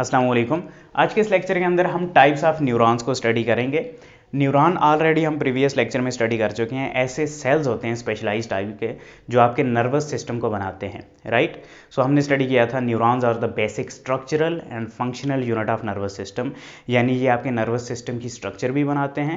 असलम आज के इस लेक्चर के अंदर हम टाइप्स ऑफ न्यूरॉन्स को स्टडी करेंगे न्यूरॉन ऑलरेडी हम प्रीवियस लेक्चर में स्टडी कर चुके हैं ऐसे सेल्स होते हैं स्पेशलाइज टाइप के जो आपके नर्वस सिस्टम को बनाते हैं राइट right? सो so, हमने स्टडी किया था neurons are the basic structural and functional unit of nervous system यानी ये आपके नर्वस सिस्टम की स्ट्रक्चर भी बनाते हैं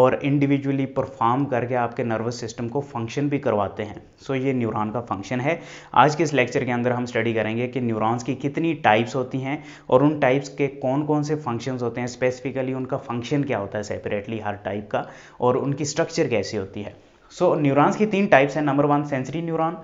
और इंडिविजुअली परफॉर्म करके आपके नर्वस सिस्टम को फंक्शन भी करवाते हैं सो so, ये न्यूरॉन का फंक्शन है आज के इस लेक्चर के अंदर हम स्टडी करेंगे कि न्यूरॉन्स की कितनी टाइप्स होती हैं और उन टाइप्स के कौन कौन से फंक्शंस होते हैं स्पेसिफिकली उनका फंक्शन क्या होता है सेपरेटली एग्जैक्टली हर टाइप का और उनकी स्ट्रक्चर कैसी होती है सो so, न्यूरॉन्स की तीन टाइप्स हैं number one sensory neuron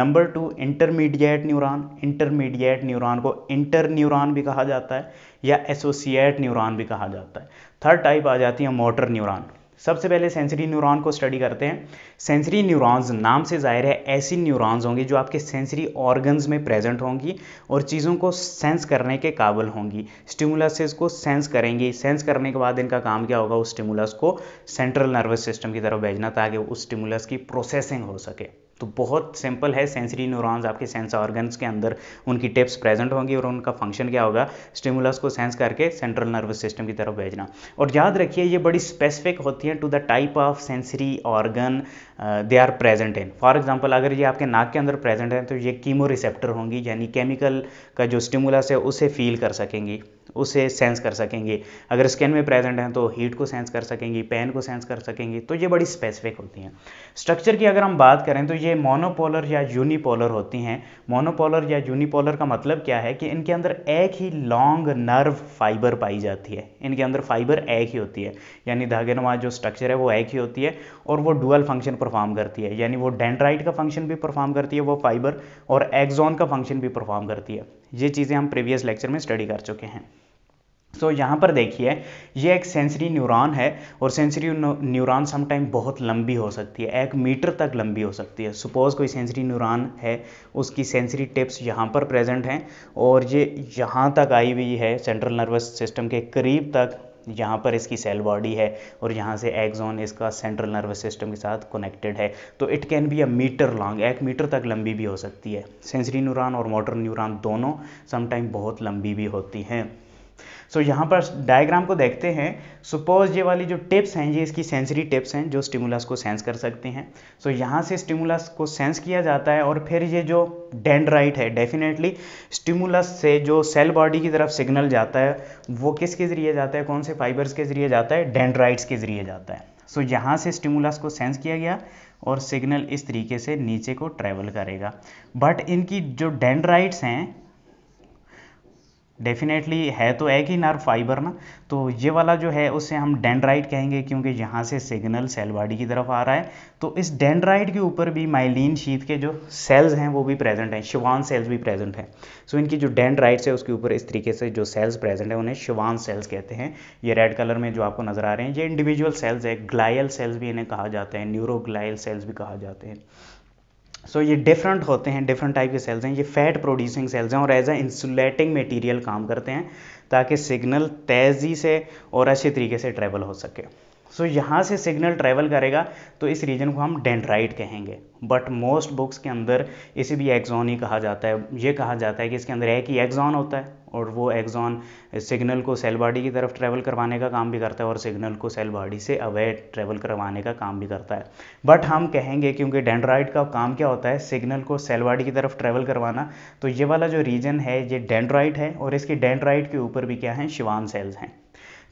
number two intermediate neuron intermediate neuron को इंटर न्यूरॉन भी कहा जाता है या एसोसिएट न्यूरॉन भी कहा जाता है थर्ड टाइप आ जाती है मोटर न्यूरॉन सबसे पहले सेंसरी न्यूरॉन को स्टडी करते हैं सेंसरी न्यूरॉन्स नाम से जाहिर है ऐसी न्यूरॉन्स होंगी जो आपके सेंसरी ऑर्गन्स में प्रेजेंट होंगी और चीज़ों को सेंस करने के काबिल होंगी स्टिमुलसेस को सेंस करेंगी सेंस करने के बाद इनका काम क्या होगा उस स्टिमुलस को सेंट्रल नर्वस सिस्टम की तरफ भेजना ताकि उस स्टिमुलस की प्रोसेसिंग हो सके तो बहुत सिंपल है सेंसरी न्यूरॉन्स आपके सेंस ऑर्गन्स के अंदर उनकी टिप्स प्रेजेंट होंगी और उनका फंक्शन क्या होगा स्टिमुलस को सेंस करके सेंट्रल नर्वस सिस्टम की तरफ भेजना और याद रखिए ये बड़ी स्पेसिफिक होती है to the type of sensory organ they are present in for example अगर ये आपके नाक के अंदर प्रेजेंट है तो ये कीमो रिसेप्टर होंगी यानी केमिकल का जो स्टिमुलस है उसे फील कर सकेंगी उसे सेंस कर सकेंगे अगर स्किन में प्रेजेंट हैं तो हीट को सेंस कर सकेंगी पेन को सेंस कर सकेंगे तो ये बड़ी स्पेसिफिक होती हैं स्ट्रक्चर की अगर हम बात करें तो ये मोनोपोलर या यूनिपोलर होती हैं मोनोपोलर या यूनिपोलर का मतलब क्या है कि इनके अंदर एक ही लॉन्ग नर्व फाइबर पाई जाती है इनके अंदर फाइबर एक ही होती है यानी धागे नुमा जो स्ट्रक्चर है वो एक ही होती है और वो डुअल फंक्शन परफॉर्म करती है यानी वो डेंड्राइट का फंक्शन भी परफॉर्म करती है वो फाइबर और एक्जोन का फंक्शन भी परफॉर्म करती है ये चीज़ें हम प्रीवियस लेक्चर में स्टडी कर चुके हैं सो तो so, यहाँ पर देखिए ये एक सेंसरी न्यूरॉन है और सेंसरी न्यूरॉन समटाइम बहुत लंबी हो सकती है एक मीटर तक लंबी हो सकती है सपोज़ कोई सेंसरी न्यूरॉन है उसकी सेंसरी टिप्स यहाँ पर प्रेजेंट हैं और ये यहाँ तक आई हुई है सेंट्रल नर्वस सिस्टम के करीब तक यहाँ पर इसकी सेल बॉडी है और यहाँ से एक्जोन इसका सेंट्रल नर्वस सिस्टम के साथ कनेक्टेड है तो it can be a metre long एक मीटर तक लंबी भी हो सकती है सेंसरी न्यूरॉन और मोटर न्यूरॉन दोनों समटाइम बहुत लंबी भी होती हैं सो so, यहाँ पर डायग्राम को देखते हैं सपोज ये वाली जो टिप्स हैं ये इसकी सेंसरी टिप्स हैं जो स्टिमुलस को सेंस कर सकते हैं सो so, यहाँ से स्टिमुलस को सेंस किया जाता है और फिर ये जो डेंड्राइट है डेफिनेटली स्टिमुलस से जो सेल बॉडी की तरफ सिग्नल जाता है वो किसके ज़रिए जाता है कौन से फाइबर्स के ज़रिए जाता है डेंड्राइट्स के ज़रिए जाता है सो so, यहाँ से स्टिमुलस को सेंस किया गया और सिग्नल इस तरीके से नीचे को ट्रैवल करेगा बट इनकी जो डेंड्राइट्स हैं डेफिनेटली है तो एक ही नर्व फाइबर ना तो ये वाला जो है उससे हम डेंड्राइट कहेंगे क्योंकि यहाँ से सिग्नल सेल बॉडी की तरफ आ रहा है तो इस डेंड्राइट के ऊपर भी माइलिन शीत के जो सेल्स हैं वो भी प्रेजेंट हैं शिवान सेल्स भी प्रेजेंट हैं सो so, इनकी जो डेंड्राइट्स है उसके ऊपर इस तरीके से जो सेल्स प्रेजेंट है उन्हें शिवान सेल्स कहते हैं ये रेड कलर में जो आपको नज़र आ रहे हैं ये इंडिविजुअल सेल्स है ग्लायल सेल्स भी इन्हें कहा जाता है न्यूरोग्लायल सेल्स भी कहा जाते हैं सो so, ये डिफरेंट होते हैं डिफरेंट टाइप के सेल्स हैं ये फैट प्रोड्यूसिंग सेल्स हैं और एज अ इंसुलेटिंग मटेरियल काम करते हैं ताकि सिग्नल तेज़ी से और अच्छे तरीके से ट्रेवल हो सके सो so, यहाँ से सिग्नल ट्रैवल करेगा तो इस रीजन को हम डेंड्राइट कहेंगे बट मोस्ट बुक्स के अंदर इसे भी एग्जॉन ही कहा जाता है ये कहा जाता है कि इसके अंदर एक ही एग्जॉन होता है और वो एग्जॉन सिग्नल को सेल बॉडी की तरफ ट्रैवल करवाने का काम भी करता है और सिग्नल को सेल बॉडी से अवे ट्रैवल करवाने का काम भी करता है बट हम कहेंगे क्योंकि डेंड्राइड का काम क्या होता है सिग्नल को सेल बॉडी की तरफ ट्रैवल करवाना तो ये वाला जो रीजन है ये डेंड्राइट है और इसके डेंड्राइट के ऊपर भी क्या है शिवान सेल्स हैं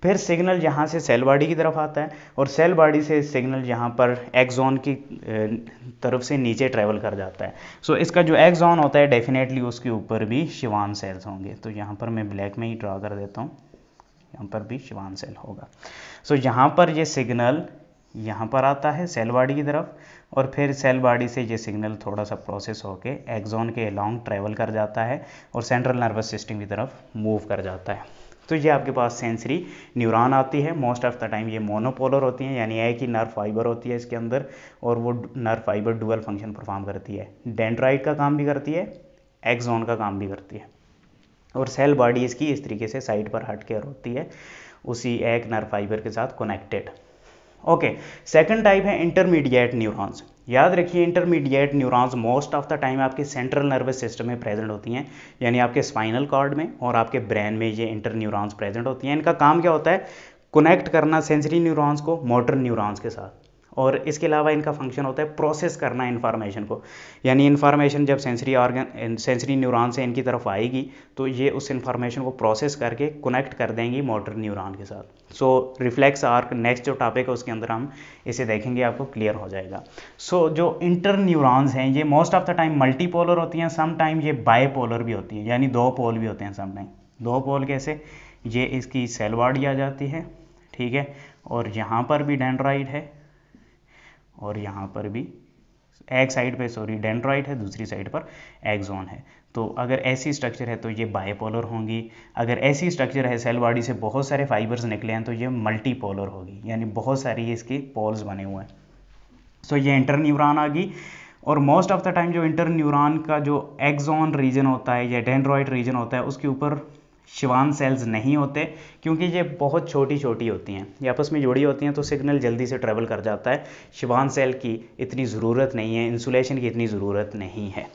फिर सिग्नल यहाँ से सेल बॉडी की तरफ आता है और सेल बॉडी से सिग्नल यहाँ पर एक्जोन की तरफ से नीचे ट्रैवल कर जाता है सो so, इसका जो एक्जोन होता है डेफिनेटली उसके ऊपर भी शिवान सेल्स होंगे तो यहाँ पर मैं ब्लैक में ही ड्रा कर देता हूँ यहाँ पर भी शिवान सेल होगा सो so, यहाँ पर ये सिग्नल यहाँ पर आता है सेल बॉडी की तरफ और फिर सेल बॉडी से ये सिग्नल थोड़ा सा प्रोसेस होकर एक्जोन के अलॉन्ग ट्रैवल कर जाता है और सेंट्रल नर्वस सिस्टम की तरफ मूव कर जाता है तो ये आपके पास सेंसरी न्यूरॉन आती है मोस्ट ऑफ द टाइम ये मोनोपोलर होती हैं यानी एक ही नर्व फाइबर होती है इसके अंदर और वो nerve fibre dual function perform करती है डेंड्राइट का काम भी करती है एक्जोन का काम भी करती है और सेल बॉडी इसकी इस तरीके से साइड पर हट के होती है उसी एक नर्व फाइबर के साथ कनेक्टेड ओके सेकंड टाइप है इंटरमीडिएट न्यूरॉन्स याद रखिए intermediate neurons most of the time आपके सेंट्रल नर्वस सिस्टम में प्रेजेंट होती हैं यानी आपके स्पाइनल कॉर्ड में और आपके ब्रेन में ये इंटर न्यूरॉन्स प्रेजेंट होती हैं इनका काम क्या होता है कनेक्ट करना सेंसरी न्यूरॉन्स को मोटर न्यूरॉन्स के साथ और इसके अलावा इनका फंक्शन होता है प्रोसेस करना इन्फॉर्मेशन को यानी इन्फॉर्मेशन जब सेंसरी ऑर्गन सेंसरी न्यूरॉन से इनकी तरफ आएगी तो ये उस इन्फॉर्मेशन को प्रोसेस करके कनेक्ट कर देंगी मोटर न्यूरॉन के साथ सो रिफ्लेक्स आर्क नेक्स्ट जो टॉपिक है उसके अंदर हम इसे देखेंगे आपको क्लियर हो जाएगा सो so, जो इंटर न्यूरॉन्स हैं ये most of the time multipolar होती हैं सम टाइम ये बायपोलर भी होती हैं यानी दो पोल भी होते हैं सम टाइम दो पोल कैसे ये इसकी सेलवाड़ आ जाती है ठीक है और यहाँ पर भी डेंड्राइड है और यहाँ पर भी एक साइड पे सॉरी डेंड्रॉइड है दूसरी साइड पर एक्जोन है तो अगर ऐसी स्ट्रक्चर है तो ये बायपोलर होंगी अगर ऐसी स्ट्रक्चर है सेल बॉडी से बहुत सारे फाइबर्स निकले हैं तो ये मल्टीपोलर होगी यानी बहुत सारी इसके पोल्स बने हुए हैं सो so, ये इंटर न्यूरान आ गई और मोस्ट ऑफ द टाइम जो इंटर न्यूरान का जो एक्जोन रीजन होता है या डेंड्रॉइड रीजन होता है उसके ऊपर शिवान सेल्स नहीं होते क्योंकि ये बहुत छोटी छोटी होती हैं ये आपस में जुड़ी होती हैं तो सिग्नल जल्दी से ट्रेवल कर जाता है शिवान सेल की इतनी ज़रूरत नहीं है इंसुलेशन की इतनी ज़रूरत नहीं है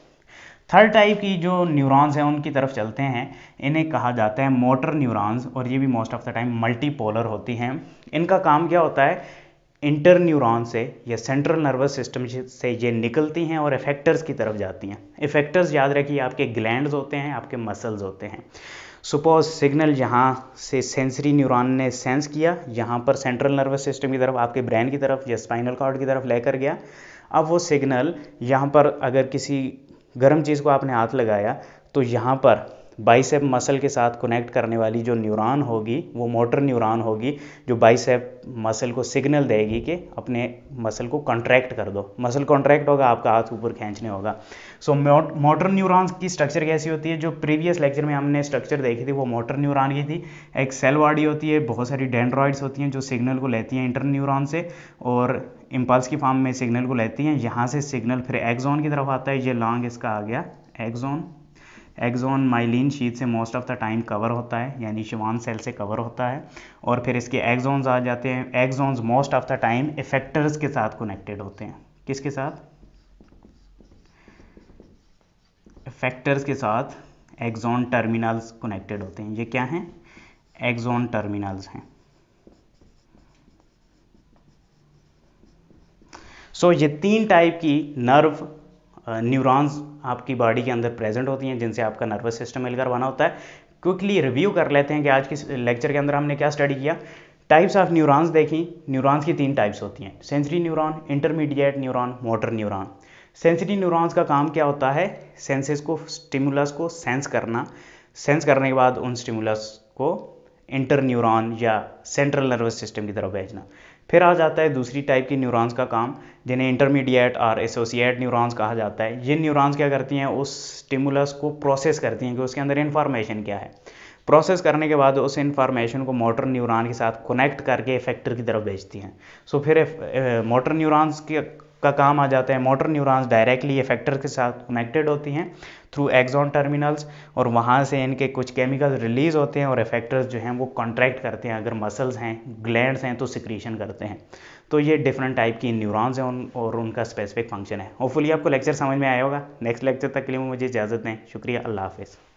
थर्ड टाइप की जो न्यूरॉन्स हैं उनकी तरफ चलते हैं इन्हें कहा जाता है मोटर न्यूरॉन्स और ये भी most of the time multipolar होती हैं इनका काम क्या होता है इंटर न्यूरॉन से या सेंट्रल नर्वस सिस्टम से ये निकलती हैं और इफेक्टर्स की तरफ जाती हैं इफेक्टर्स याद रखिए आपके ग्लैंड्स होते हैं आपके मसल्स होते हैं सुपोज सिग्नल यहाँ से सेंसरी न्यूरॉन ने सेंस किया यहाँ पर सेंट्रल नर्वस सिस्टम की तरफ आपके ब्रेन की तरफ या स्पाइनल कॉर्ड की तरफ लेकर गया अब वो सिग्नल यहाँ पर अगर किसी गर्म चीज़ को आपने हाथ लगाया तो यहाँ पर बाइसेप मसल के साथ कनेक्ट करने वाली जो न्यूरॉन होगी वो मोटर न्यूरॉन होगी जो बाइसेप मसल को सिग्नल देगी कि अपने मसल को कॉन्ट्रैक्ट कर दो मसल कॉन्ट्रैक्ट होगा आपका हाथ ऊपर खींचने होगा सो मोटर न्यूरॉन्स की स्ट्रक्चर कैसी होती है जो प्रीवियस लेक्चर में हमने स्ट्रक्चर देखी थी वो मोटर न्यूरॉन की थी एक सेल वाडी होती है बहुत सारी डेंड्रॉइड्स होती हैं जो सिग्नल को लेती हैं इंटर न्यूरॉन से और इम्पल्स की फॉर्म में सिग्नल को लेती हैं यहाँ से सिग्नल फिर एक्जोन की तरफ आता है ये लॉन्ग इसका आ गया एक्जोन एक्सॉन माइलिन शीत से most of the time cover होता है यानी शिवान सेल से कवर होता है और फिर इसके एक्सॉन्स आ जाते हैं axons most of the time effectors के साथ कनेक्टेड होते हैं किसके साथ इफेक्टर्स के साथ एक्सॉन टर्मिनल्स कनेक्टेड होते हैं ये क्या हैं एग्जोन टर्मिनल्स हैं सो so, ये तीन टाइप की नर्व न्यूरॉन्स आपकी बॉडी के अंदर प्रेजेंट होती हैं जिनसे आपका नर्वस सिस्टम मिलकर बना होता है क्विकली रिव्यू कर लेते हैं कि आज के लेक्चर के अंदर हमने क्या स्टडी किया टाइप्स ऑफ न्यूरॉन्स देखी न्यूरॉन्स की तीन टाइप्स होती हैं sensory neuron intermediate neuron motor neuron sensory neurons का काम क्या होता है सेंसेस को स्टिमुलस को सेंस करना सेंस करने के बाद उन स्टिमुलस को इंटर न्यूरॉन या सेंट्रल नर्वस सिस्टम की तरफ भेजना फिर आ जाता है दूसरी टाइप की न्यूरॉन्स का काम जिन्हें इंटरमीडिएट और एसोसिएट न्यूरॉन्स कहा जाता है ये न्यूरॉन्स क्या करती हैं उस स्टिमुलस को प्रोसेस करती हैं कि उसके अंदर इन्फॉर्मेशन क्या है प्रोसेस करने के बाद उस इन्फॉर्मेशन को मोटर न्यूरॉन के साथ कनेक्ट करके इफेक्टर की तरफ भेजती हैं सो so, फिर मोटर न्यूरॉन्स के का काम आ जाता है मोटर न्यूरॉन्स डायरेक्टली इफेक्टर के साथ कनेक्टेड होती हैं थ्रू एक्जॉन टर्मिनल्स और वहाँ से इनके कुछ केमिकल्स रिलीज होते हैं और इफेक्टर्स जो हैं वो कॉन्ट्रैक्ट करते हैं अगर मसल्स हैं ग्लैंड्स हैं तो सिक्रीशन करते हैं तो ये डिफरेंट टाइप की न्यूरॉन्स हैं उन और उनका स्पेसिफिक फंक्शन है होपफुली आपको लेक्चर समझ में आया होगा नेक्स्ट लेक्चर तक के लिए मुझे इजाज़त दें शुक्रिया अल्लाह हाफिज़